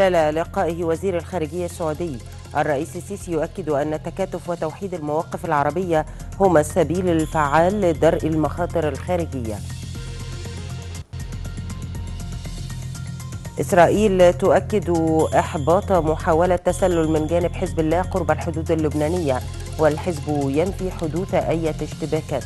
خلال لقائه وزير الخارجية السعودي الرئيس السيسي يؤكد أن تكاتف وتوحيد المواقف العربية هما السبيل الفعال لدرء المخاطر الخارجية إسرائيل تؤكد إحباط محاولة تسلل من جانب حزب الله قرب الحدود اللبنانية والحزب ينفي حدوث أي اشتباكات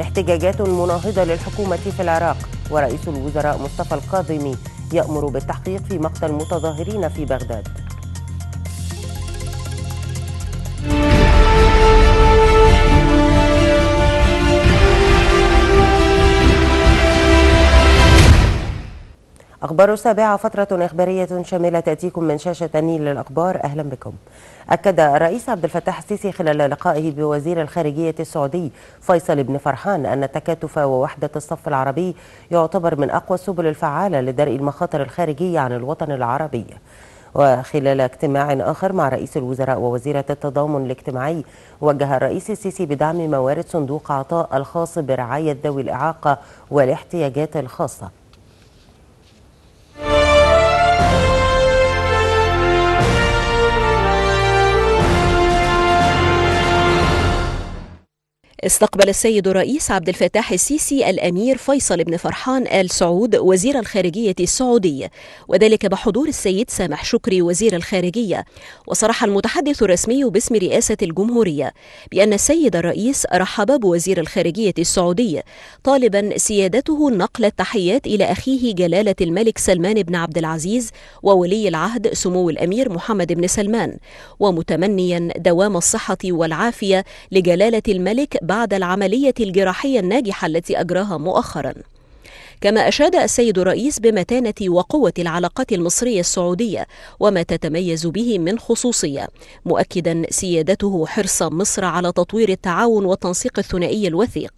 احتجاجات مناهضة للحكومة في العراق ورئيس الوزراء مصطفى الكاظمي يأمر بالتحقيق في مقتل المتظاهرين في بغداد أخبار السابعة فترة إخبارية شاملة تأتيكم من شاشة نيل للأخبار أهلا بكم أكد الرئيس عبد الفتاح السيسي خلال لقائه بوزير الخارجية السعودي فيصل بن فرحان أن التكاتف ووحدة الصف العربي يعتبر من أقوى السبل الفعالة لدرء المخاطر الخارجية عن الوطن العربي وخلال اجتماع آخر مع رئيس الوزراء ووزيرة التضامن الاجتماعي وجه الرئيس السيسي بدعم موارد صندوق عطاء الخاص برعاية ذوي الإعاقة والاحتياجات الخاصة استقبل السيد الرئيس عبد الفتاح السيسي الأمير فيصل بن فرحان آل سعود وزير الخارجية السعودي وذلك بحضور السيد سامح شكري وزير الخارجية وصرح المتحدث الرسمي باسم رئاسة الجمهورية بأن السيد الرئيس رحب بوزير الخارجية السعودي طالبا سيادته نقل التحيات إلى أخيه جلالة الملك سلمان بن عبد العزيز وولي العهد سمو الأمير محمد بن سلمان ومتمنيا دوام الصحة والعافية لجلالة الملك بعد بعد العملية الجراحية الناجحة التي أجراها مؤخراً كما أشاد السيد الرئيس بمتانة وقوة العلاقات المصرية السعودية وما تتميز به من خصوصية مؤكدا سيادته حرص مصر على تطوير التعاون والتنسيق الثنائي الوثيق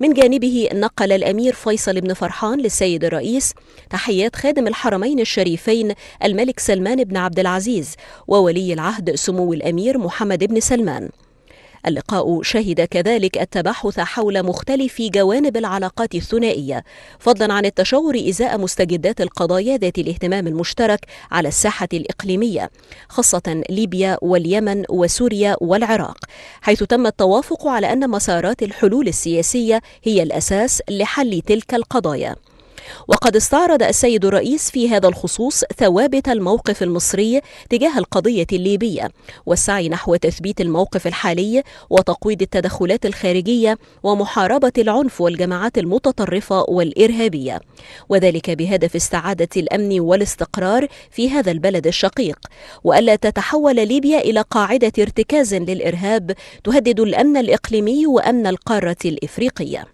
من جانبه نقل الأمير فيصل بن فرحان للسيد الرئيس تحيات خادم الحرمين الشريفين الملك سلمان بن عبد العزيز وولي العهد سمو الأمير محمد بن سلمان اللقاء شهد كذلك التبحث حول مختلف جوانب العلاقات الثنائية فضلا عن التشاور إزاء مستجدات القضايا ذات الاهتمام المشترك على الساحة الإقليمية خاصة ليبيا واليمن وسوريا والعراق حيث تم التوافق على أن مسارات الحلول السياسية هي الأساس لحل تلك القضايا وقد استعرض السيد الرئيس في هذا الخصوص ثوابت الموقف المصري تجاه القضية الليبية والسعي نحو تثبيت الموقف الحالي وتقويض التدخلات الخارجية ومحاربة العنف والجماعات المتطرفة والإرهابية وذلك بهدف استعادة الأمن والاستقرار في هذا البلد الشقيق وألا تتحول ليبيا إلى قاعدة ارتكاز للإرهاب تهدد الأمن الإقليمي وأمن القارة الإفريقية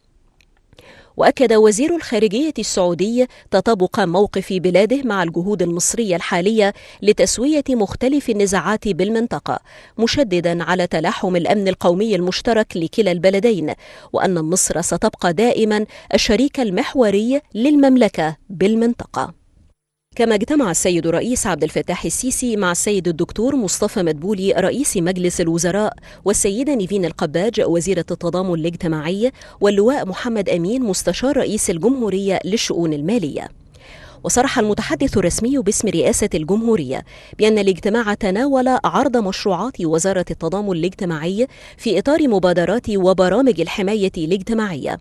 وأكد وزير الخارجية السعودي تطابق موقف بلاده مع الجهود المصرية الحالية لتسوية مختلف النزاعات بالمنطقة مشددا على تلاحم الأمن القومي المشترك لكلا البلدين وأن مصر ستبقى دائما الشريك المحوري للمملكة بالمنطقة كما اجتمع السيد الرئيس عبد الفتاح السيسي مع السيد الدكتور مصطفى مدبولي رئيس مجلس الوزراء والسيدة نيفين القباج وزيرة التضامن الاجتماعي واللواء محمد أمين مستشار رئيس الجمهورية للشؤون المالية وصرح المتحدث الرسمي باسم رئاسة الجمهورية بأن الاجتماع تناول عرض مشروعات وزارة التضامن الاجتماعي في إطار مبادرات وبرامج الحماية الاجتماعية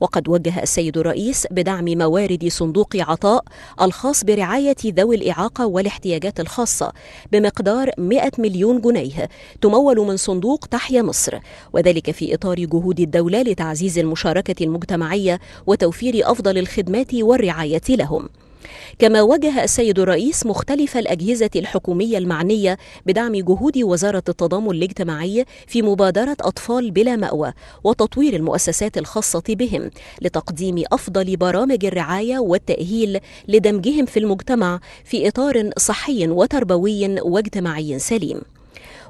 وقد وجه السيد الرئيس بدعم موارد صندوق عطاء الخاص برعاية ذوي الإعاقة والاحتياجات الخاصة بمقدار 100 مليون جنيه تمول من صندوق تحيا مصر وذلك في إطار جهود الدولة لتعزيز المشاركة المجتمعية وتوفير أفضل الخدمات والرعاية لهم كما وجه السيد الرئيس مختلف الأجهزة الحكومية المعنية بدعم جهود وزارة التضامن الاجتماعي في مبادرة أطفال بلا مأوى وتطوير المؤسسات الخاصة بهم لتقديم أفضل برامج الرعاية والتأهيل لدمجهم في المجتمع في إطار صحي وتربوي واجتماعي سليم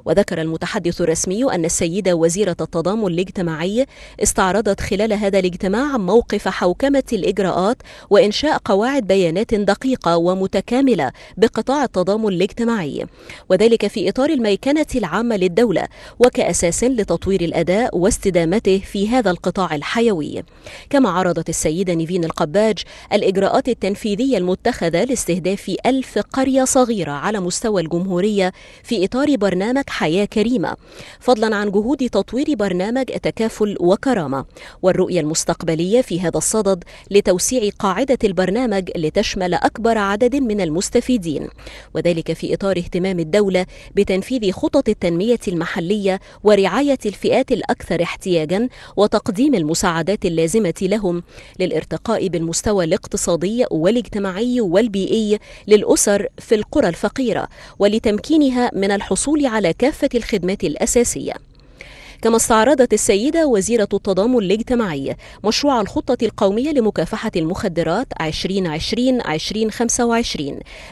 وذكر المتحدث الرسمي أن السيدة وزيرة التضامن الاجتماعي استعرضت خلال هذا الاجتماع موقف حوكمة الإجراءات وإنشاء قواعد بيانات دقيقة ومتكاملة بقطاع التضامن الاجتماعي وذلك في إطار الميكنة العامة للدولة وكأساس لتطوير الأداء واستدامته في هذا القطاع الحيوي كما عرضت السيدة نيفين القباج الإجراءات التنفيذية المتخذة لاستهداف ألف قرية صغيرة على مستوى الجمهورية في إطار برنامج برنامج حياة كريمة فضلا عن جهود تطوير برنامج تكافل وكرامة والرؤية المستقبلية في هذا الصدد لتوسيع قاعدة البرنامج لتشمل أكبر عدد من المستفيدين وذلك في إطار اهتمام الدولة بتنفيذ خطط التنمية المحلية ورعاية الفئات الأكثر احتياجا وتقديم المساعدات اللازمة لهم للارتقاء بالمستوى الاقتصادي والاجتماعي والبيئي للأسر في القرى الفقيرة ولتمكينها من الحصول على كافة الخدمات الأساسية كما استعرضت السيدة وزيرة التضامن الاجتماعي مشروع الخطة القومية لمكافحة المخدرات 2020-2025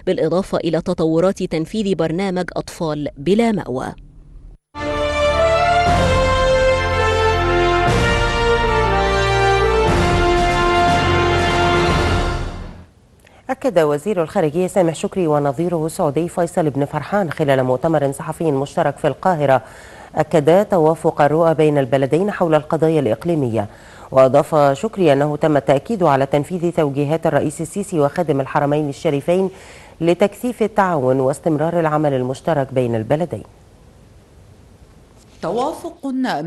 بالإضافة إلى تطورات تنفيذ برنامج أطفال بلا مأوى أكد وزير الخارجية سامح شكري ونظيره السعودي فيصل بن فرحان خلال مؤتمر صحفي مشترك في القاهرة أكدا توافق الرؤى بين البلدين حول القضايا الإقليمية وأضاف شكري أنه تم التأكيد على تنفيذ توجيهات الرئيس السيسي وخادم الحرمين الشريفين لتكثيف التعاون واستمرار العمل المشترك بين البلدين توافق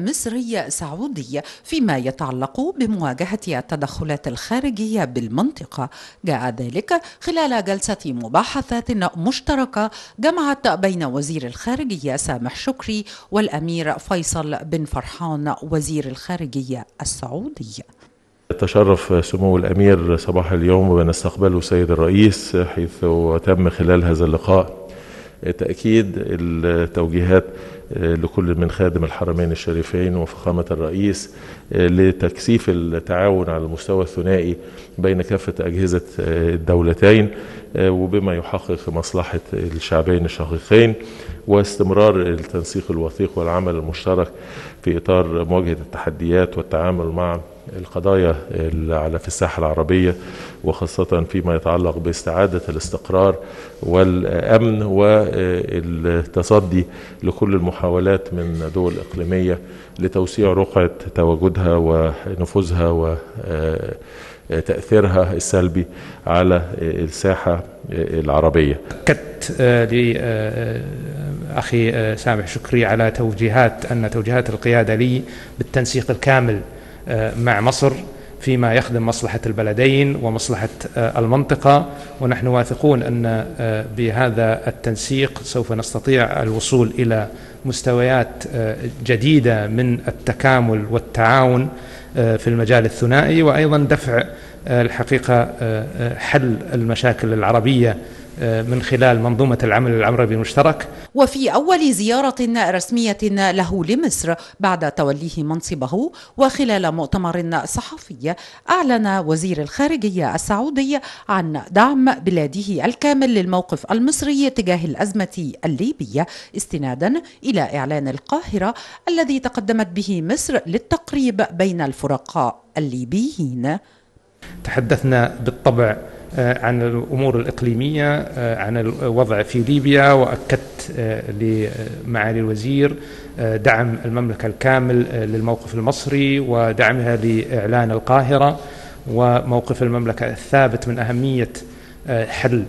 مصري سعودي فيما يتعلق بمواجهة التدخلات الخارجية بالمنطقة جاء ذلك خلال جلسة مباحثات مشتركة جمعت بين وزير الخارجية سامح شكري والأمير فيصل بن فرحان وزير الخارجية السعودي تشرف سمو الأمير صباح اليوم ونستقبله سيد الرئيس حيث تم خلال هذا اللقاء تأكيد التوجيهات آه، لكل من خادم الحرمين الشريفين وفخامة الرئيس آه، لتكثيف التعاون على المستوى الثنائي بين كافة أجهزة آه، الدولتين وبما يحقق مصلحة الشعبين الشقيقين واستمرار التنسيق الوثيق والعمل المشترك في إطار مواجهة التحديات والتعامل مع القضايا على في الساحة العربية وخاصة فيما يتعلق باستعادة الاستقرار والأمن والتصدي لكل المحاولات محاولات من دول إقليمية لتوسيع رقعة تواجدها ونفوذها و تأثيرها السلبي على الساحة العربية كت آه، لأخي آه، آه، سامح شكري على توجيهات أن توجيهات القيادة لي بالتنسيق الكامل مع مصر فيما يخدم مصلحة البلدين ومصلحة آه، المنطقة ونحن واثقون أن آه، بهذا التنسيق سوف نستطيع الوصول إلى مستويات آه، جديدة من التكامل والتعاون في المجال الثنائي وأيضا دفع الحقيقة حل المشاكل العربية آه، من خلال منظومة العمل العربي المشترك وفي أول زيارة رسمية له لمصر بعد توليه منصبه وخلال مؤتمر صحفي أعلن وزير الخارجية السعودي عن دعم بلاده الكامل للموقف المصري تجاه الأزمة الليبية استنادا إلى إعلان القاهرة الذي تقدمت به مصر للتقريب بين الفرقاء الليبيين تحدثنا بالطبع آه، عن الأمور الإقليمية آه، عن الوضع في ليبيا وأكدت آه، لمعالي الوزير دعم المملكة الكامل للموقف المصري ودعمها لإعلان القاهرة وموقف المملكة الثابت من أهمية حل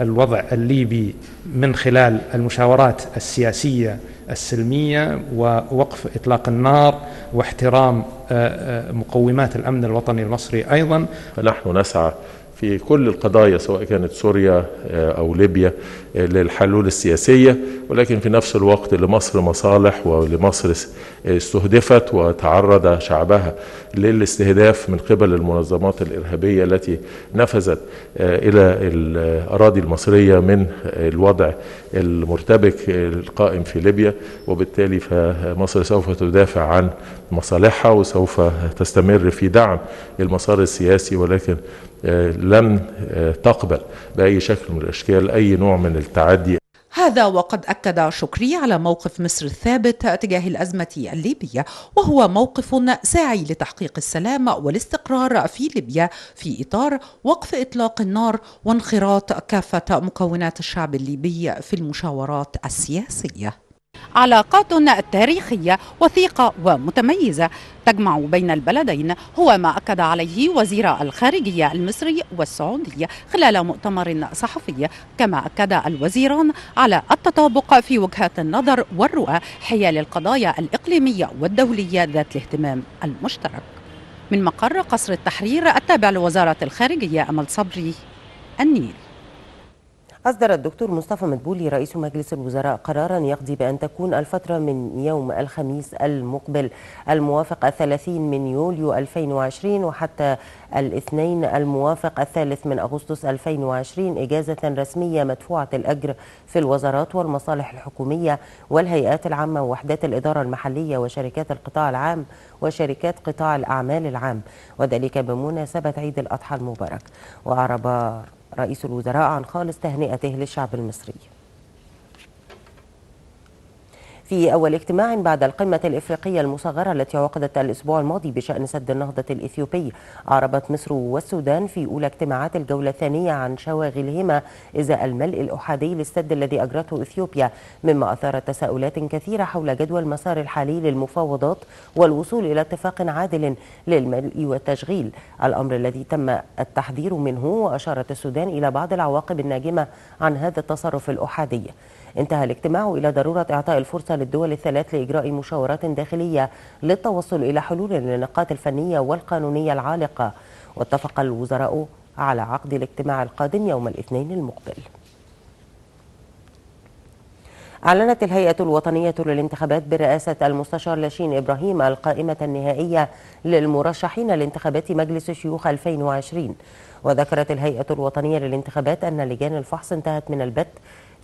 الوضع الليبي من خلال المشاورات السياسية السلمية ووقف إطلاق النار واحترام مقومات الأمن الوطني المصري أيضا فنحن نسعى في كل القضايا سواء كانت سوريا آه، أو ليبيا آه، للحلول السياسية ولكن في نفس الوقت لمصر مصالح ولمصر آه، استهدفت وتعرض شعبها للاستهداف من قبل المنظمات الإرهابية التي نفذت إلى الأراضي المصرية من الوضع المرتبك القائم في ليبيا وبالتالي فمصر سوف تدافع عن مصالحها وسوف تستمر في دعم المسار السياسي ولكن لم تقبل بأي شكل من الأشكال أي نوع من التعدي هذا وقد أكد شكري على موقف مصر الثابت تجاه الأزمة الليبية وهو موقف ساعي لتحقيق السلام والاستقرار في ليبيا في إطار وقف إطلاق النار وانخراط كافة مكونات الشعب الليبي في المشاورات السياسية علاقات تاريخية وثيقة ومتميزة تجمع بين البلدين هو ما أكد عليه وزير الخارجية المصري والسعودي خلال مؤتمر صحفي كما أكد الوزيران على التطابق في وجهات النظر والرؤى حيال القضايا الإقليمية والدولية ذات الاهتمام المشترك من مقر قصر التحرير التابع لوزارة الخارجية أمل صبري النيل أصدر الدكتور مصطفى مدبولي رئيس مجلس الوزراء قرارا يقضي بأن تكون الفترة من يوم الخميس المقبل الموافق الثلاثين من يوليو 2020 وحتى الاثنين الموافق الثالث من أغسطس 2020 إجازة رسمية مدفوعة الأجر في الوزارات والمصالح الحكومية والهيئات العامة ووحدات الإدارة المحلية وشركات القطاع العام وشركات قطاع الأعمال العام وذلك بمناسبة عيد الأضحى المبارك وأعرب رئيس الوزراء عن خالص تهنئته للشعب المصري في أول اجتماع بعد القمة الإفريقية المصغرة التي عقدت الأسبوع الماضي بشأن سد النهضة الإثيوبي أعربت مصر والسودان في أولى اجتماعات الجولة الثانية عن شواغلهما إزاء الملء الأحادي للسد الذي أجرته إثيوبيا مما أثار تساؤلات كثيرة حول جدوى المسار الحالي للمفاوضات والوصول إلى اتفاق عادل للملء والتشغيل الأمر الذي تم التحذير منه وأشارت السودان إلى بعض العواقب الناجمة عن هذا التصرف الأحادي انتهى الاجتماع إلى ضرورة إعطاء الفرصة للدول الثلاث لإجراء مشاورات داخلية للتوصل إلى حلول للنقاط الفنية والقانونية العالقة واتفق الوزراء على عقد الاجتماع القادم يوم الاثنين المقبل أعلنت الهيئة الوطنية للانتخابات برئاسة المستشار لاشين إبراهيم القائمة النهائية للمرشحين لانتخابات مجلس الشيوخ 2020 وذكرت الهيئة الوطنية للانتخابات أن لجان الفحص انتهت من البت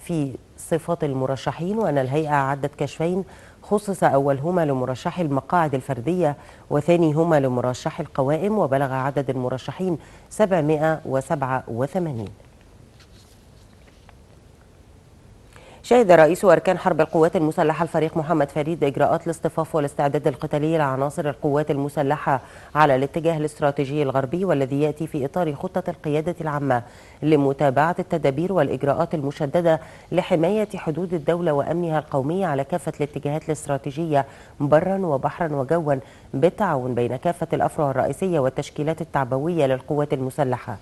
في صفات المرشحين وأن الهيئة عدت كشفين خصص أولهما لمرشح المقاعد الفردية وثانيهما لمرشح القوائم وبلغ عدد المرشحين 787 شهد رئيس أركان حرب القوات المسلحة الفريق محمد فريد إجراءات الاصطفاف والاستعداد القتالي لعناصر القوات المسلحة على الاتجاه الاستراتيجي الغربي والذي يأتي في إطار خطة القيادة العامة لمتابعة التدابير والإجراءات المشددة لحماية حدود الدولة وأمنها القومي على كافة الاتجاهات الاستراتيجية برا وبحرا وجوا بالتعاون بين كافة الأفرع الرئيسية والتشكيلات التعبوية للقوات المسلحة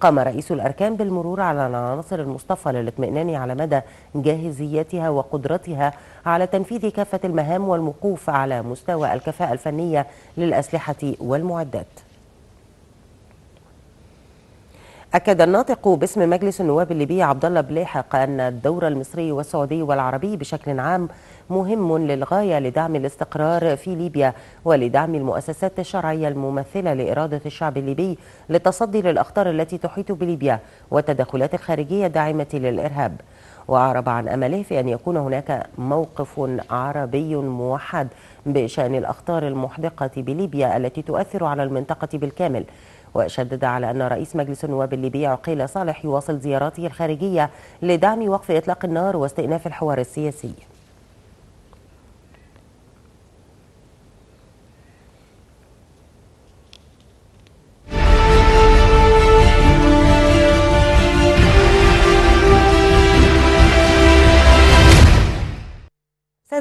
قام رئيس الأركان بالمرور على العناصر المصطفى للاطمئنان على مدى جاهزيتها وقدرتها على تنفيذ كافة المهام والوقوف على مستوى الكفاءة الفنية للأسلحة والمعدات أكد الناطق باسم مجلس النواب الليبي عبد الله بلاحق أن الدور المصري والسعودي والعربي بشكل عام مهم للغاية لدعم الاستقرار في ليبيا ولدعم المؤسسات الشرعية الممثلة لإرادة الشعب الليبي للتصدي للأخطار التي تحيط بليبيا والتدخلات الخارجية الداعمة للإرهاب وأعرب عن أمله في أن يكون هناك موقف عربي موحد بشأن الأخطار المحدقة بليبيا التي تؤثر على المنطقة بالكامل وشدد على أن رئيس مجلس النواب الليبي عقيل صالح يواصل زياراته الخارجية لدعم وقف إطلاق النار واستئناف الحوار السياسي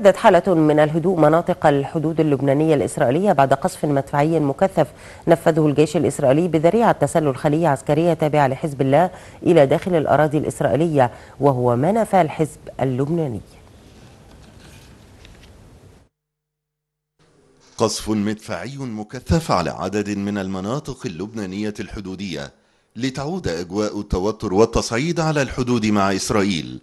شهدت حالة من الهدوء مناطق الحدود اللبنانية الإسرائيلية بعد قصف مدفعي مكثف نفذه الجيش الإسرائيلي بذريعة تسلل خلية عسكرية تابعة لحزب الله إلى داخل الأراضي الإسرائيلية وهو ما نفى الحزب اللبناني قصف مدفعي مكثف على عدد من المناطق اللبنانية الحدودية لتعود أجواء التوتر والتصعيد على الحدود مع إسرائيل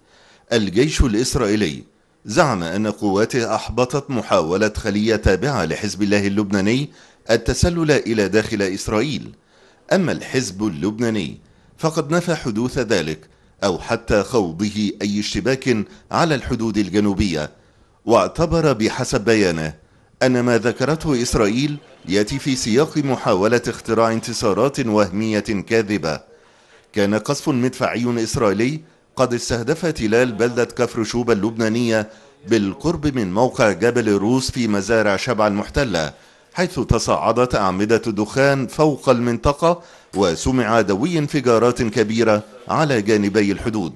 الجيش الإسرائيلي زعم أن قواته أحبطت محاولة خلية تابعة لحزب الله اللبناني التسلل إلى داخل إسرائيل أما الحزب اللبناني فقد نفى حدوث ذلك أو حتى خوضه أي اشتباك على الحدود الجنوبية واعتبر بحسب بيانه أن ما ذكرته إسرائيل يأتي في سياق محاولة اختراع انتصارات وهمية كاذبة كان قصف مدفعي إسرائيلي قد استهدف تلال بلدة كفر شوبة اللبنانية بالقرب من موقع جبل الروس في مزارع شبع المحتلة حيث تصاعدت أعمدة الدخان فوق المنطقة وسمع دوي انفجارات كبيرة على جانبي الحدود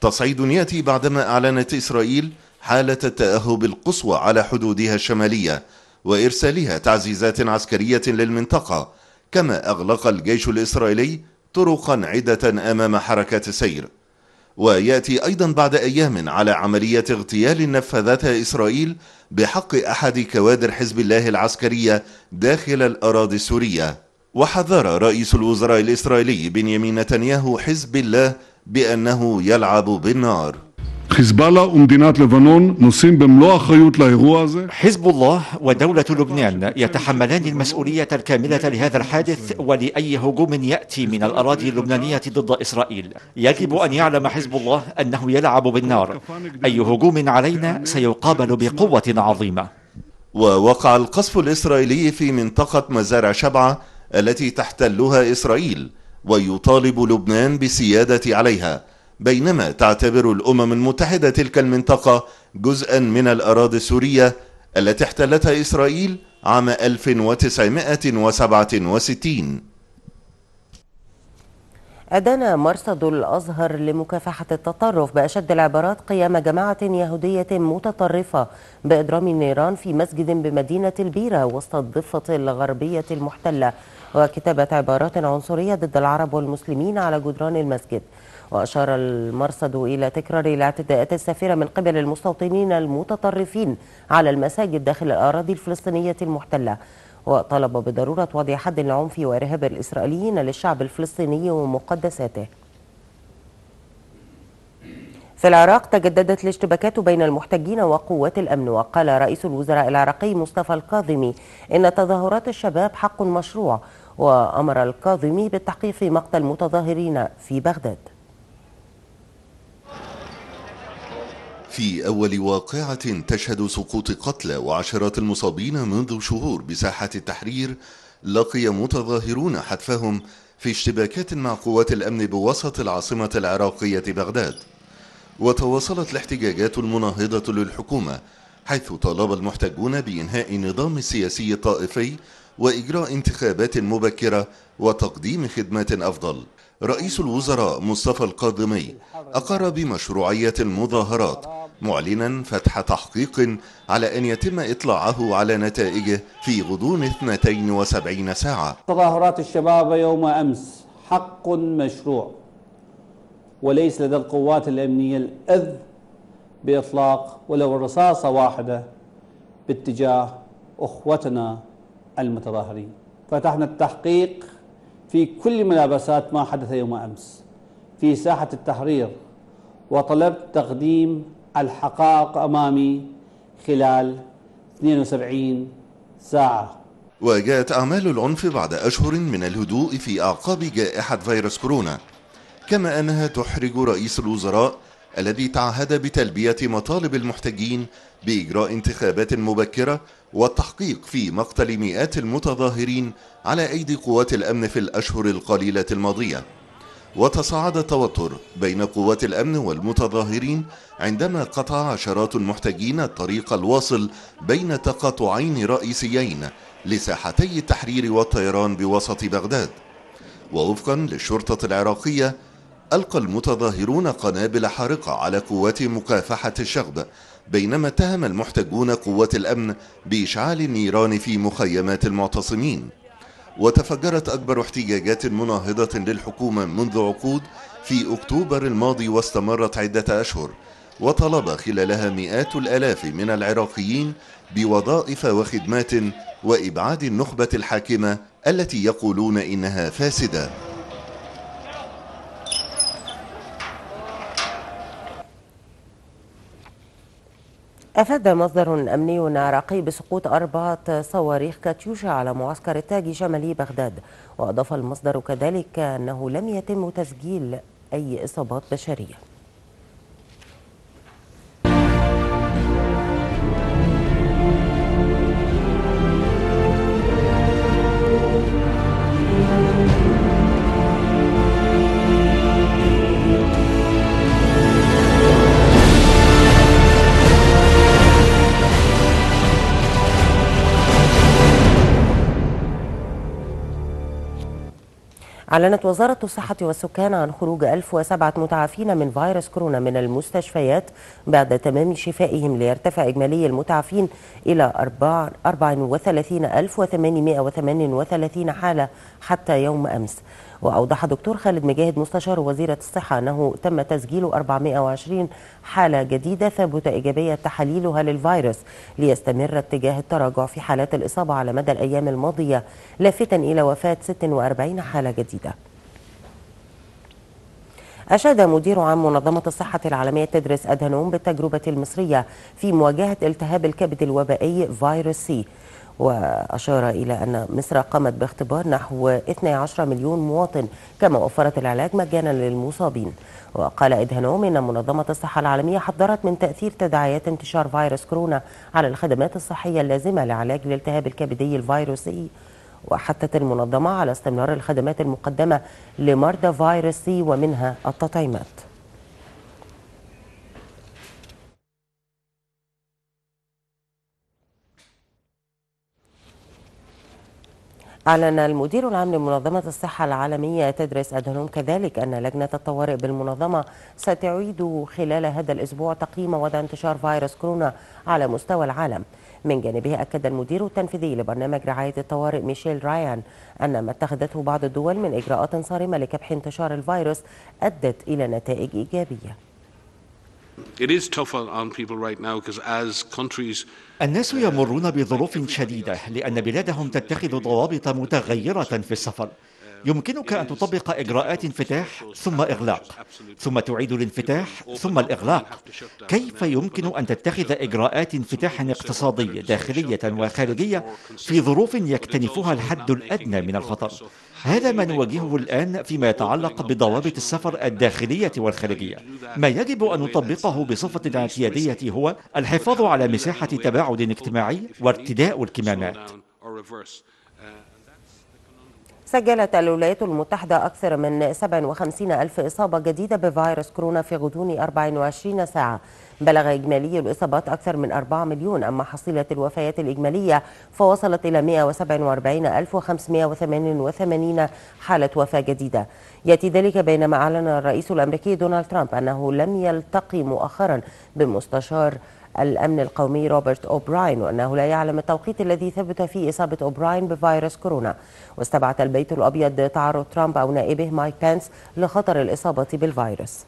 تصعيد يأتي بعدما أعلنت إسرائيل حالة التأهب القصوى على حدودها الشمالية وإرسالها تعزيزات عسكرية للمنطقة كما أغلق الجيش الإسرائيلي طرقا عدة أمام حركات السير ويأتي أيضا بعد أيام على عملية اغتيال نفذتها إسرائيل بحق أحد كوادر حزب الله العسكرية داخل الأراضي السورية وحذر رئيس الوزراء الإسرائيلي بنيامين نتنياهو حزب الله بأنه يلعب بالنار חיזבאללה ומדינת לבנון נושאים במלוא האחריות לאירוע הזה. حزب الله ودولة لبنان يتحملان المسؤولية الكاملة لهذا الحادث ولأي هجوم يأتي من الأراضي اللبنانية ضد إسرائيل يجب أن يعلم حزب الله أنه يلعب بالنار أي هجوم علينا سيقابل بقوة عظيمة ووقع القصف الإسرائيلي في منطقة مزارع شبعة التي تحتلها إسرائيل ويطالب لبنان بسيادة عليها بينما تعتبر الأمم المتحدة تلك المنطقة جزءا من الأراضي السورية التي احتلتها إسرائيل عام 1967 أدان مرصد الأزهر لمكافحة التطرف بأشد العبارات قيام جماعة يهودية متطرفة بإضرام النيران في مسجد بمدينة البيرة وسط الضفة الغربية المحتلة وكتابة عبارات عنصرية ضد العرب والمسلمين على جدران المسجد وأشار المرصد إلى تكرار الاعتداءات السافرة من قبل المستوطنين المتطرفين على المساجد داخل الأراضي الفلسطينية المحتلة وطلب بضرورة وضع حد لعنف وإرهاب الإسرائيليين للشعب الفلسطيني ومقدساته في العراق تجددت الاشتباكات بين المحتجين وقوات الأمن وقال رئيس الوزراء العراقي مصطفى الكاظمي إن تظاهرات الشباب حق مشروع وأمر الكاظمي بالتحقيق في مقتل المتظاهرين في بغداد في أول واقعة تشهد سقوط قتلى وعشرات المصابين منذ شهور بساحة التحرير لقي متظاهرون حتفهم في اشتباكات مع قوات الأمن بوسط العاصمة العراقية بغداد وتواصلت الاحتجاجات المناهضة للحكومة حيث طالب المحتجون بإنهاء النظام السياسي الطائفي وإجراء انتخابات مبكرة وتقديم خدمات أفضل رئيس الوزراء مصطفى القادمي أقر بمشروعية المظاهرات معلنا فتح تحقيق على أن يتم إطلاعه على نتائجه في غضون 72 ساعة تظاهرات الشباب يوم أمس حق مشروع وليس لدى القوات الأمنية الأذ بإطلاق ولو رصاصة واحدة باتجاه أخوتنا المتظاهرين فتحنا التحقيق في كل ملابسات ما حدث يوم أمس في ساحة التحرير وطلبت تقديم الحقائق أمامي خلال 72 ساعة واجهت أعمال العنف بعد أشهر من الهدوء في أعقاب جائحة فيروس كورونا كما أنها تحرج رئيس الوزراء الذي تعهد بتلبية مطالب المحتجين بإجراء انتخابات مبكرة والتحقيق في مقتل مئات المتظاهرين على أيدي قوات الأمن في الأشهر القليلة الماضية وتصاعد التوتر بين قوات الأمن والمتظاهرين عندما قطع عشرات المحتجين الطريق الواصل بين تقاطعين رئيسيين لساحتي التحرير والطيران بوسط بغداد ووفقا للشرطة العراقية ألقى المتظاهرون قنابل حارقة على قوات مكافحة الشغب بينما اتهم المحتجون قوات الأمن بإشعال النيران في مخيمات المعتصمين وتفجرت أكبر احتجاجات مناهضة للحكومة منذ عقود في أكتوبر الماضي واستمرت عدة أشهر وطلب خلالها مئات الآلاف من العراقيين بوظائف وخدمات وإبعاد النخبة الحاكمة التي يقولون إنها فاسدة أفاد مصدر أمني عراقي بسقوط أربعة صواريخ كاتيوشا على معسكر التاج شمالي بغداد وأضاف المصدر كذلك أنه لم يتم تسجيل أي إصابات بشرية أعلنت وزارة الصحة والسكان عن خروج 1007 متعافين من فيروس كورونا من المستشفيات بعد تمام شفائهم ليرتفع إجمالي المتعافين إلى 34838 حالة حتى يوم أمس وأوضح دكتور خالد مجاهد مستشار وزيرة الصحة أنه تم تسجيل 420 حالة جديدة ثبت إيجابية تحاليلها للفيروس ليستمر اتجاه التراجع في حالات الإصابة على مدى الأيام الماضية لافتا إلى وفاة 46 حالة جديدة أشاد مدير عام منظمة الصحة العالمية تدرس أدهنوم بالتجربة المصرية في مواجهة التهاب الكبد الوبائي فيروس سي وأشار إلى أن مصر قامت باختبار نحو 12 مليون مواطن كما وفرت العلاج مجانا للمصابين وقال إدهانوم إن منظمة الصحة العالمية حذرت من تأثير تداعيات انتشار فيروس كورونا على الخدمات الصحية اللازمة لعلاج الالتهاب الكبدي الفيروسي وحثت المنظمة على استمرار الخدمات المقدمة لمرضى فيروس سي ومنها التطعيمات أعلن المدير العام لمنظمة الصحة العالمية تدرس أدهنوم كذلك أن لجنة الطوارئ بالمنظمة ستعيد خلال هذا الأسبوع تقييم وضع انتشار فيروس كورونا على مستوى العالم من جانبه أكد المدير التنفيذي لبرنامج رعاية الطوارئ ميشيل رايان أن ما اتخذته بعض الدول من إجراءات صارمة لكبح انتشار الفيروس أدت إلى نتائج إيجابية It is tough on people right now because as countries الناس يمرون بظروف شديدة لأن بلادهم تتخذ ضوابط متغيرة في السفر يمكنك أن تطبق إجراءات انفتاح ثم إغلاق ثم تعيد الانفتاح ثم الإغلاق كيف يمكن أن تتخذ إجراءات انفتاح اقتصادي داخلية وخارجية في ظروف يكتنفها الحد الأدنى من الخطر هذا ما نواجهه الآن فيما يتعلق بضوابط السفر الداخلية والخارجية ما يجب أن نطبقه بصفة اعتيادية هو الحفاظ على مساحة تباعد اجتماعي وارتداء الكمامات uh, سجلت الولايات المتحدة أكثر من 57 ألف إصابة جديدة بفيروس كورونا في غضون 24 ساعة بلغ إجمالي الإصابات أكثر من 4 مليون أما حصيلة الوفيات الإجمالية فوصلت إلى 147588 حالة وفاة جديدة يأتي ذلك بينما أعلن الرئيس الأمريكي دونالد ترامب أنه لم يلتقي مؤخرا بمستشار الأمن القومي روبرت أوبراين وأنه لا يعلم التوقيت الذي ثبت فيه إصابة أوبراين بفيروس كورونا واستبعد البيت الأبيض تعرض ترامب أو نائبه مايك بانس لخطر الإصابة بالفيروس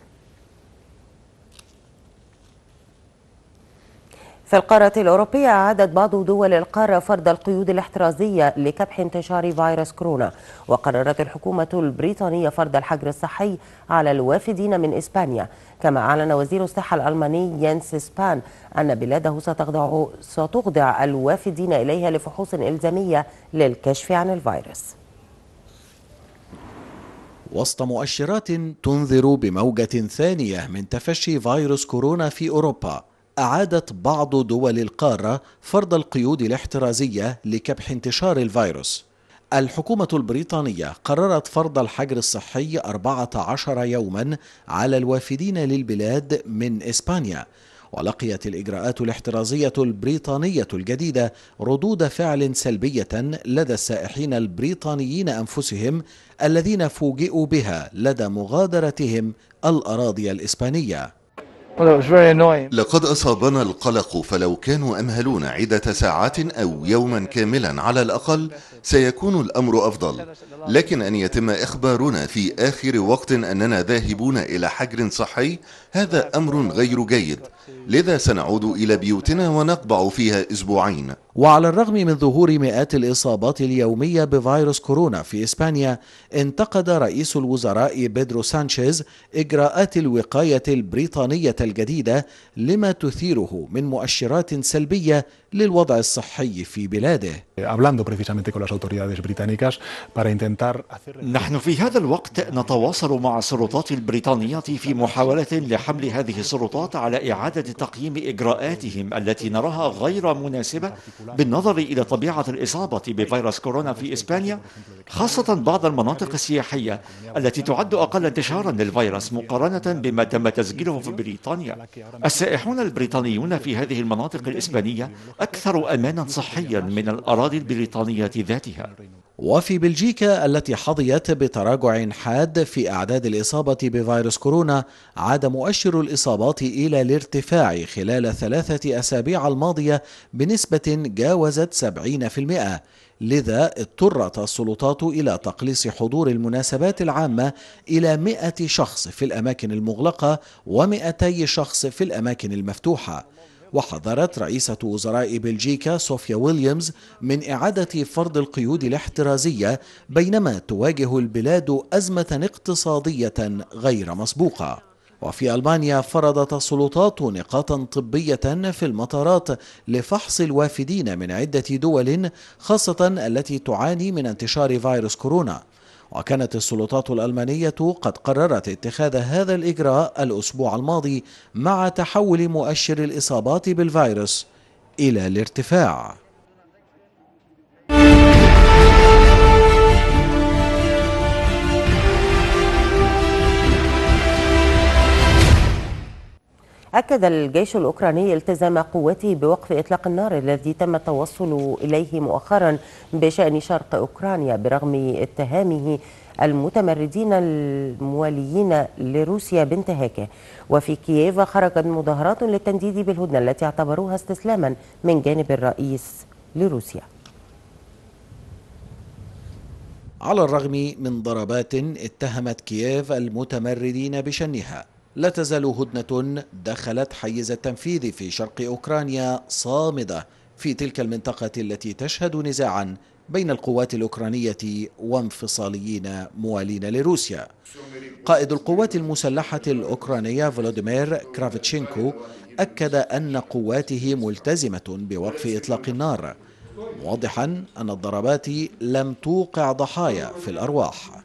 في القارة الأوروبية أعادت بعض دول القارة فرض القيود الاحترازية لكبح انتشار فيروس كورونا وقررت الحكومة البريطانية فرض الحجر الصحي على الوافدين من إسبانيا كما أعلن وزير الصحة الألماني ينس سبان أن بلاده ستخضع, ستخضع الوافدين إليها لفحوص إلزامية للكشف عن الفيروس وسط مؤشرات تنذر بموجة ثانية من تفشي فيروس كورونا في أوروبا أعادت بعض دول القارة فرض القيود الاحترازية لكبح انتشار الفيروس الحكومة البريطانية قررت فرض الحجر الصحي 14 يوما على الوافدين للبلاد من إسبانيا ولقيت الإجراءات الاحترازية البريطانية الجديدة ردود فعل سلبية لدى السائحين البريطانيين أنفسهم الذين فوجئوا بها لدى مغادرتهم الأراضي الإسبانية لقد أصابنا القلق فلو كانوا أمهلون عدة ساعات أو يوما كاملا على الأقل سيكون الأمر أفضل لكن أن يتم إخبارنا في آخر وقت أننا ذاهبون إلى حجر صحي هذا أمر غير جيد لذا سنعود إلى بيوتنا ونقبع فيها أسبوعين وعلى الرغم من ظهور مئات الإصابات اليومية بفيروس كورونا في إسبانيا انتقد رئيس الوزراء بيدرو سانشيز إجراءات الوقاية البريطانية الجديدة لما تثيره من مؤشرات سلبية للوضع الصحي في بلاده Eh, hablando precisamente con las autoridades británicas para intentar hacer... نحن في هذا الوقت نتواصل مع السلطات البريطانية في محاولة لحمل هذه السلطات على إعادة تقييم إجراءاتهم التي نراها غير مناسبة بالنظر إلى طبيعة الإصابة بفيروس كورونا في إسبانيا خاصة بعض المناطق السياحية التي تعد أقل انتشارا للفيروس مقارنة بما تم تسجيله في بريطانيا السائحون البريطانيون في هذه المناطق الإسبانية أكثر أمانا صحيا من الأراضي الاقتصاد البريطانية ذاتها وفي بلجيكا التي حظيت بتراجع حاد في أعداد الإصابة بفيروس كورونا عاد مؤشر الإصابات إلى الارتفاع خلال ثلاثة أسابيع الماضية بنسبة جاوزت 70% لذا اضطرت السلطات إلى تقليص حضور المناسبات العامة إلى 100 شخص في الأماكن المغلقة و200 شخص في الأماكن المفتوحة وحذرت رئيسة وزراء بلجيكا صوفيا ويليامز من إعادة فرض القيود الاحترازية بينما تواجه البلاد أزمة اقتصادية غير مسبوقة وفي ألمانيا فرضت السلطات نقاطا طبية في المطارات لفحص الوافدين من عدة دول خاصة التي تعاني من انتشار فيروس كورونا وكانت السلطات الألمانية قد قررت اتخاذ هذا الإجراء الأسبوع الماضي مع تحول مؤشر الإصابات بالفيروس إلى الارتفاع أكد الجيش الأوكراني التزام قوته بوقف إطلاق النار الذي تم التوصل إليه مؤخرا بشأن شرق أوكرانيا برغم اتهامه المتمردين المواليين لروسيا بانتهاكه وفي كييف خرجت مظاهرات للتنديد بالهدنة التي اعتبروها استسلاما من جانب الرئيس لروسيا على الرغم من ضربات اتهمت كييف المتمردين بشنها لا تزال هدنة دخلت حيز التنفيذ في شرق أوكرانيا صامدة في تلك المنطقة التي تشهد نزاعا بين القوات الأوكرانية وانفصاليين موالين لروسيا قائد القوات المسلحة الأوكرانية فلوديمير كرافتشينكو أكد أن قواته ملتزمة بوقف إطلاق النار واضحا أن الضربات لم توقع ضحايا في الأرواح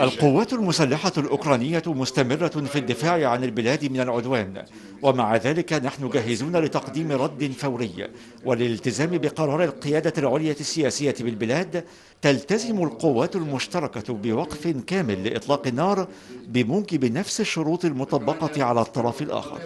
القوات المسلحة الأوكرانية مستمرة في الدفاع عن البلاد من العدوان ومع ذلك نحن جاهزون لتقديم رد فوري وللالتزام بقرار القيادة العليا السياسية بالبلاد تلتزم القوات المشتركة بوقف كامل لإطلاق النار بموجب نفس الشروط المطبقة على الطرف الآخر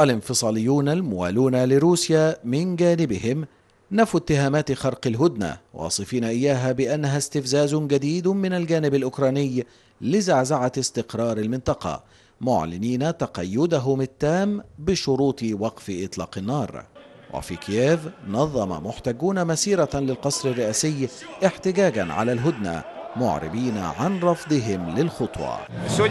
الانفصاليون الموالون لروسيا من جانبهم نفوا اتهامات خرق الهدنة واصفين إياها بأنها استفزاز جديد من الجانب الأوكراني لزعزعة استقرار المنطقة معلنين تقيدهم التام بشروط وقف إطلاق النار وفي كييف نظم محتجون مسيرة للقصر الرئاسي احتجاجا على الهدنة معربين عن رفضهم للخطوة э,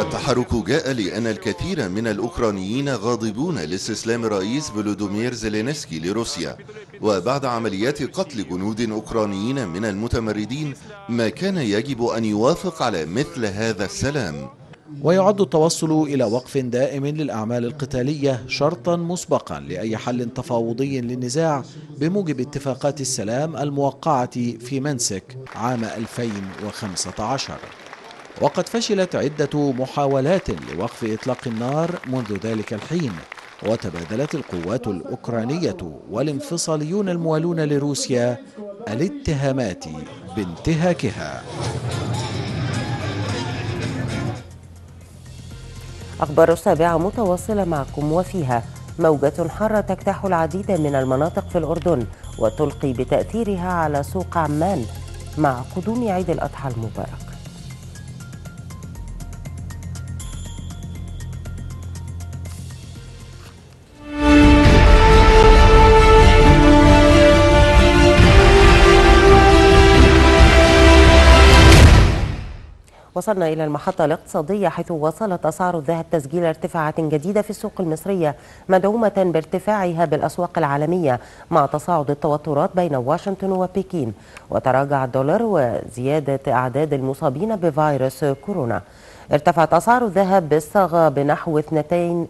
التحرك جاء لأن الكثير من الأوكرانيين غاضبون لاستسلام الرئيس فولودومير زيلينسكي لروسيا وبعد عمليات قتل جنود أوكرانيين من المتمردين ما كان يجب أن يوافق على مثل هذا السلام ويعد التوصل إلى وقف دائم للأعمال القتالية شرطا مسبقا لأي حل تفاوضي للنزاع بموجب اتفاقات السلام الموقعة في منسك عام 2015 وقد فشلت عدة محاولات لوقف إطلاق النار منذ ذلك الحين وتبادلت القوات الأوكرانية والانفصاليون الموالون لروسيا الاتهامات بانتهاكها أخبار سابعة متواصلة معكم وفيها موجة حارة تجتاح العديد من المناطق في الأردن وتلقي بتأثيرها على سوق عمان مع قدوم عيد الأضحى المبارك وصلنا إلى المحطة الاقتصادية حيث وصلت أسعار الذهب تسجيل ارتفاعات جديدة في السوق المصرية مدعومة بارتفاعها بالأسواق العالمية مع تصاعد التوترات بين واشنطن وبكين وتراجع الدولار وزيادة أعداد المصابين بفيروس كورونا ارتفعت أسعار الذهب بالصاغة بنحو 22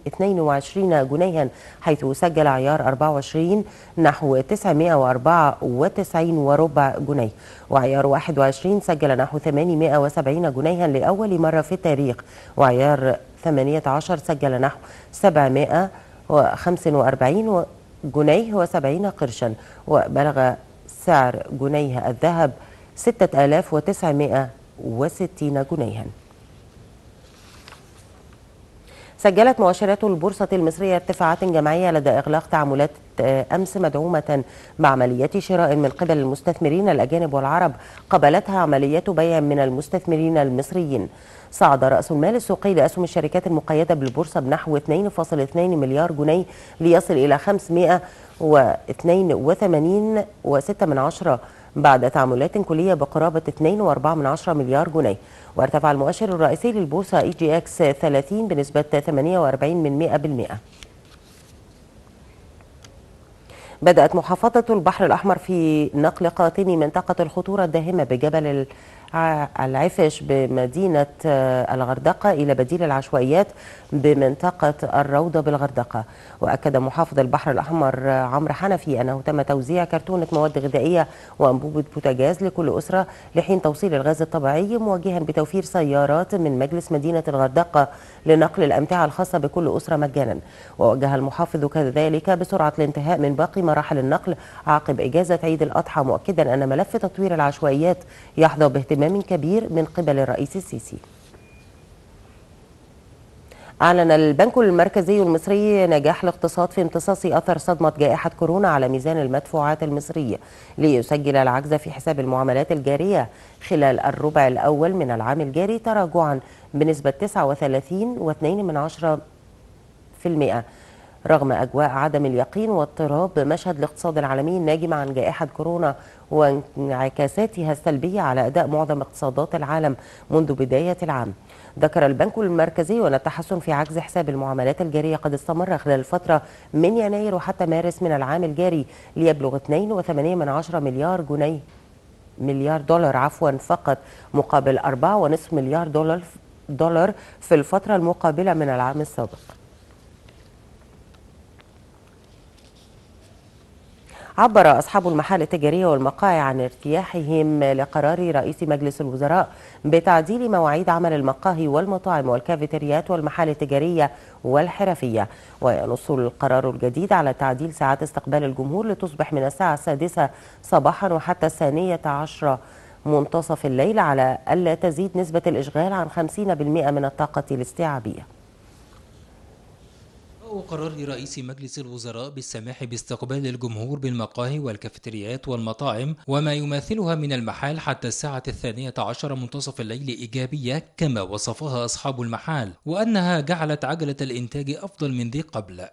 جنيها حيث سجل عيار 24 نحو 994 وربع جنيه وعيار 21 سجل نحو 870 جنيها لأول مرة في التاريخ وعيار 18 سجل نحو 745 جنيه و70 قرشا وبلغ سعر جنيه الذهب 6960 جنيها سجلت مؤشرات البورصة المصرية ارتفاعات جماعية لدى إغلاق تعاملات آه، أمس مدعومة بعمليات شراء من قبل المستثمرين الأجانب والعرب قبلتها عمليات بيع من المستثمرين المصريين صعد رأس المال السوقي لأسهم الشركات المقيدة بالبورصة بنحو 2.2 مليار جنيه ليصل إلى 582.6 بعد تعاملات كلية بقرابة 2.4 مليار جنيه وارتفع المؤشر الرئيسي للبورصة اي جي اكس 30 بنسبة 48 من 100% بالمئة بدأت محافظة البحر الأحمر في نقل قاطني منطقة الخطورة الداهمة بجبل العفش بمدينة آه، الغردقة إلى بديل العشوائيات بمنطقة الروضة بالغردقة وأكد محافظ البحر الأحمر آه، عمرو حنفي أنه تم توزيع كرتونة مواد غذائية وأنبوبة بوتاجاز لكل أسرة لحين توصيل الغاز الطبيعي مواجها بتوفير سيارات من مجلس مدينة الغردقة لنقل الأمتعة الخاصة بكل أسرة مجانا ووجه المحافظ كذلك بسرعة الانتهاء من باقي مراحل النقل عقب إجازة عيد الأضحى مؤكدا أن ملف تطوير العشوائيات يحظى باهتمام كبير من قبل الرئيس السيسي أعلن البنك المركزي المصري نجاح الاقتصاد في امتصاص أثر صدمة جائحة كورونا على ميزان المدفوعات المصري ليسجل العجز في حساب المعاملات الجارية خلال الربع الأول من العام الجاري تراجعا بنسبة 39.2% رغم أجواء عدم اليقين واضطراب مشهد الاقتصاد العالمي الناجم عن جائحة كورونا وانعكاساتها السلبية على أداء معظم اقتصادات العالم منذ بداية العام ذكر البنك المركزي أن التحسن في عجز حساب المعاملات الجارية قد استمر خلال الفترة من يناير وحتى مارس من العام الجاري ليبلغ 2.8 من عشرة مليار جنيه مليار دولار عفوا فقط مقابل 4.5 مليار دولار دولار في الفترة المقابلة من العام السابق عبر أصحاب المحال التجارية والمقاهي عن ارتياحهم لقرار رئيس مجلس الوزراء بتعديل مواعيد عمل المقاهي والمطاعم والكافيتريات والمحال التجارية والحرفية وينص القرار الجديد على تعديل ساعات استقبال الجمهور لتصبح من الساعة السادسة صباحا وحتى الثانية عشرة منتصف الليل على ألا تزيد نسبة الإشغال عن 50% من الطاقة الاستيعابية قرار رئيس مجلس الوزراء بالسماح باستقبال الجمهور بالمقاهي والكافتريات والمطاعم وما يماثلها من المحال حتى الساعة الثانية عشر منتصف الليل إيجابية كما وصفها أصحاب المحال وأنها جعلت عجلة الإنتاج أفضل من ذي قبل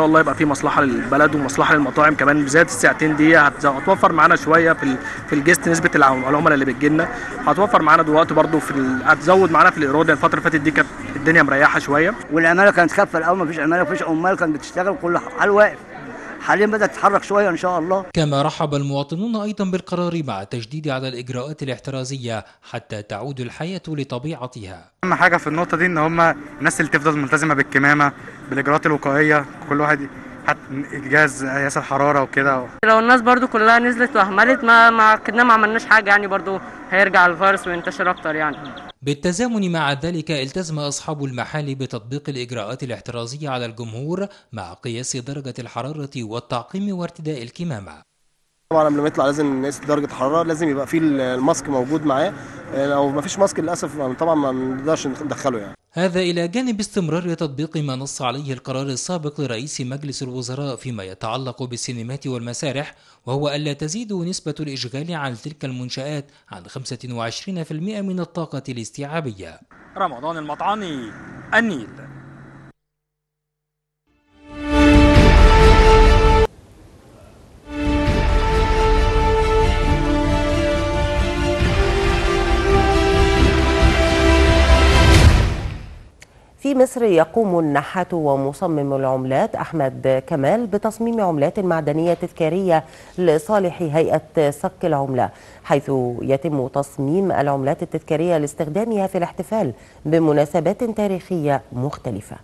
شاء الله يبقى في مصلحه للبلد ومصلحه للمطاعم كمان بالذات الساعتين دي هتوفر معانا شويه في في الجست نسبه العملاء اللي بتجي لنا هتوفر معانا دلوقتي برده في ال... هتزود معانا في الايراد الفتره اللي فاتت دي كانت الدنيا مريحه شويه والعماله كانت خفه الاول ما فيش عماله ما فيش عمال كانت بتشتغل كل حال واقف حاليا بدأت تتحرك شوية إن شاء الله كما رحب المواطنون أيضا بالقرار مع التجديد على الإجراءات الاحترازية حتى تعود الحياة لطبيعتها أهم حاجة في النقطة دي إن هم الناس اللي تفضل ملتزمة بالكمامة بالإجراءات الوقائية كل واحد حتى الجهاز قياس الحراره وكده لو الناس برضو كلها نزلت واهملت ما ما كنا ما عملناش حاجه يعني برضو هيرجع الفيروس وينتشر اكتر يعني بالتزامن مع ذلك التزم أصحاب المحال بتطبيق الإجراءات الاحترازية على الجمهور مع قياس درجة الحرارة والتعقيم وارتداء الكمامة طبعا لما يطلع لازم الناس درجه حراره لازم يبقى فيه الماسك موجود معاه آه، لو ما فيش ماسك للاسف آه، طبعا ما نقدرش ندخله يعني هذا إلى جانب استمرار تطبيق ما نص عليه القرار السابق لرئيس مجلس الوزراء فيما يتعلق بالسينمات والمسارح وهو ألا تزيد نسبة الإشغال عن تلك المنشآت عن 25% من الطاقة الاستيعابية رمضان المطعني النيل في مصر يقوم النحات ومصمم العملات أحمد كمال بتصميم عملات معدنية تذكارية لصالح هيئة صك العملة حيث يتم تصميم العملات التذكارية لاستخدامها في الاحتفال بمناسبات تاريخية مختلفة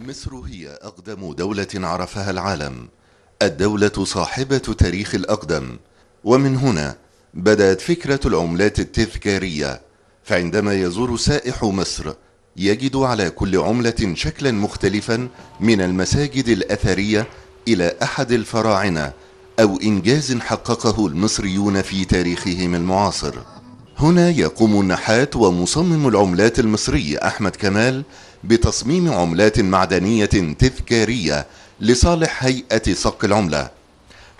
مصر هي أقدم دولة عرفها العالم الدولة صاحبة تاريخ الأقدم ومن هنا بدأت فكرة العملات التذكارية فعندما يزور سائح مصر يجد على كل عملة شكلا مختلفا من المساجد الأثرية إلى أحد الفراعنة أو إنجاز حققه المصريون في تاريخهم المعاصر هنا يقوم النحات ومصمم العملات المصري أحمد كمال بتصميم عملات معدنية تذكارية لصالح هيئة صك العملة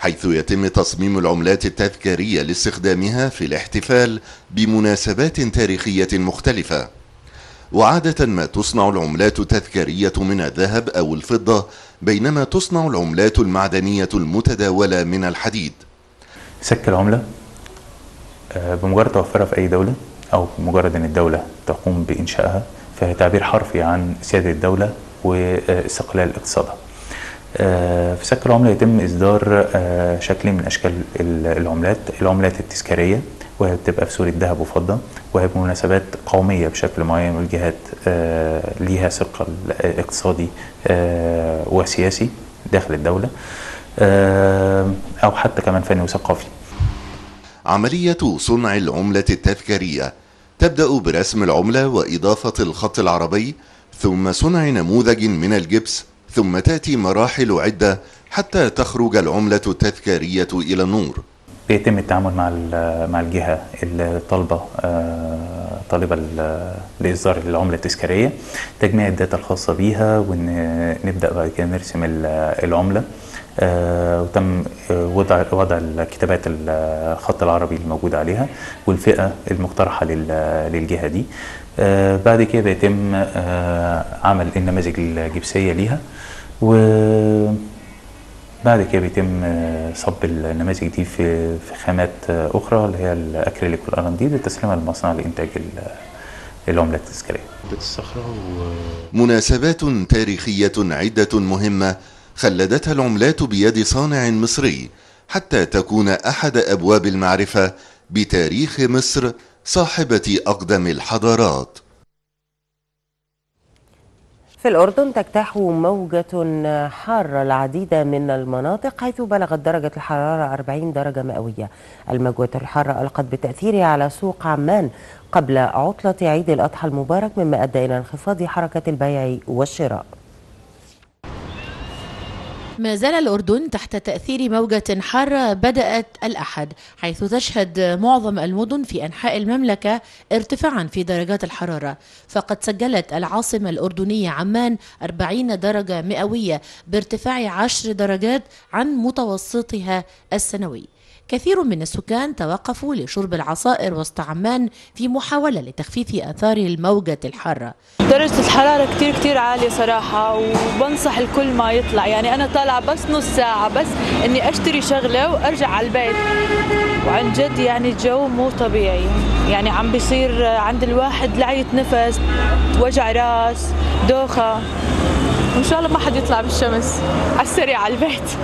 حيث يتم تصميم العملات التذكارية لاستخدامها في الاحتفال بمناسبات تاريخية مختلفة وعادة ما تصنع العملات التذكارية من الذهب أو الفضة بينما تصنع العملات المعدنية المتداولة من الحديد سك العملة آه، بمجرد توفرها في أي دولة أو بمجرد أن الدولة تقوم بإنشائها فهي تعبير حرفي عن سيادة الدولة واستقلال اقتصادها آه، في سك العملة يتم إصدار آه، شكل من أشكال العملات العملات التذكارية وهي بتبقى في صورة ذهب وفضة وهي بمناسبات قومية بشكل معين والجهات آه، ليها ثقل اقتصادي وسياسي داخل الدولة أو حتى كمان فني وثقافي عملية صنع العملة التذكارية تبدأ برسم العملة وإضافة الخط العربي ثم صنع نموذج من الجبس ثم تأتي مراحل عدة حتى تخرج العملة التذكارية إلى النور بيتم التعامل مع مع الجهه الطالبه آه، طالبه لاصدار العمله التذكاريه تجميع الداتا الخاصه بيها ونبدا بعد كده نرسم العمله آه، وتم آه، وضع وضع الكتابات الخط العربي الموجود عليها والفئه المقترحه للجهه دي آه، بعد كده يتم آه، عمل النماذج الجبسية ليها و بعد كده بيتم آه، صب النماذج دي في في خامات أخرى اللي هي الأكريليك والأرانديد لتسليمها للمصنع لإنتاج العملة التذكارية. الصخرة و... مناسبات تاريخية عدة مهمة خلدتها العملات بيد صانع مصري حتى تكون أحد أبواب المعرفة بتاريخ مصر صاحبة أقدم الحضارات في الأردن تجتاح موجة حارة العديد من المناطق حيث بلغت درجة الحرارة 40 درجة مئوية الموجة الحارة ألقت بتأثيرها على سوق عمان قبل عطلة عيد الأضحى المبارك مما أدى إلى انخفاض حركة البيع والشراء ما زال الأردن تحت تأثير موجة حارة بدأت الأحد حيث تشهد معظم المدن في أنحاء المملكة ارتفاعا في درجات الحرارة فقد سجلت العاصمة الأردنية عمان 40 درجة مئوية بارتفاع 10 درجات عن متوسطها السنوي كثير من السكان توقفوا لشرب العصائر وسط عمان في محاولة لتخفيف آثار الموجة الحارة درجة الحرارة كتير كتير عالية صراحة وبنصح الكل ما يطلع يعني أنا طالعة بس نص ساعة بس أني أشتري شغلة وأرجع على البيت وعن جد يعني الجو مو طبيعي يعني عم بيصير عند الواحد لعية نفس وجع راس دوخة وإن شاء الله ما حد يطلع بالشمس على السريع على البيت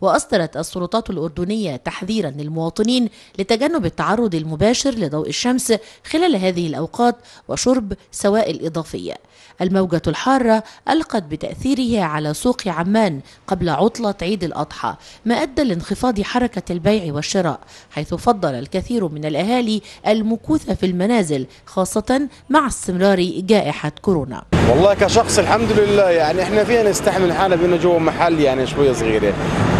وأصدرت السلطات الأردنية تحذيرا للمواطنين لتجنب التعرض المباشر لضوء الشمس خلال هذه الأوقات وشرب سوائل إضافية الموجة الحارة ألقت بتأثيرها على سوق عمان قبل عطلة عيد الأضحى ما أدى لانخفاض حركة البيع والشراء حيث فضل الكثير من الأهالي المكوثة في المنازل خاصة مع استمرار جائحة كورونا والله كشخص الحمد لله يعني احنا فينا نستحمل حالنا بينا جوا محل يعني شوية صغيرة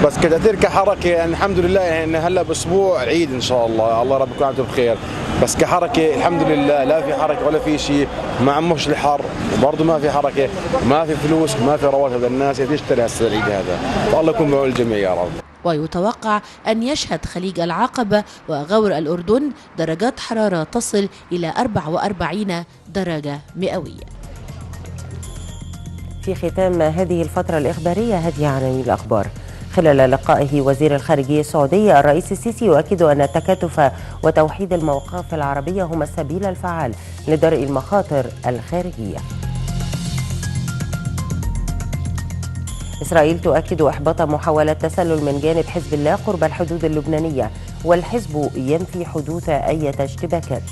بس كتأثير كحركة يعني الحمد لله يعني هلا بأسبوع عيد إن شاء الله الله رب يكون بخير بس كحركة الحمد لله لا في حركة ولا في شيء ما عموش الحر برضه ما في حركه ما في فلوس ما في رواتب للناس تشتري هسه العيد هذا فالله يكون بعون الجميع يا رب ويتوقع أن يشهد خليج العقبة وغور الأردن درجات حرارة تصل إلى 44 درجة مئوية في ختام هذه الفترة الإخبارية هدي عناوين الأخبار خلال لقائه وزير الخارجية السعودية الرئيس السيسي يؤكد أن التكاتف وتوحيد المواقف العربية هما السبيل الفعال لدرء المخاطر الخارجية إسرائيل تؤكد إحباط محاولة تسلل من جانب حزب الله قرب الحدود اللبنانية والحزب ينفي حدوث أي اشتباكات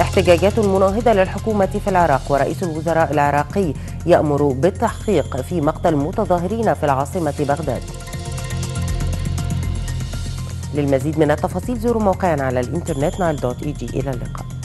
احتجاجات مناهضة للحكومة في العراق ورئيس الوزراء العراقي يأمر بالتحقيق في مقتل متظاهرين في العاصمة بغداد للمزيد من التفاصيل زوروا موقعنا على الانترنت نايل دوت اي جي إلى اللقاء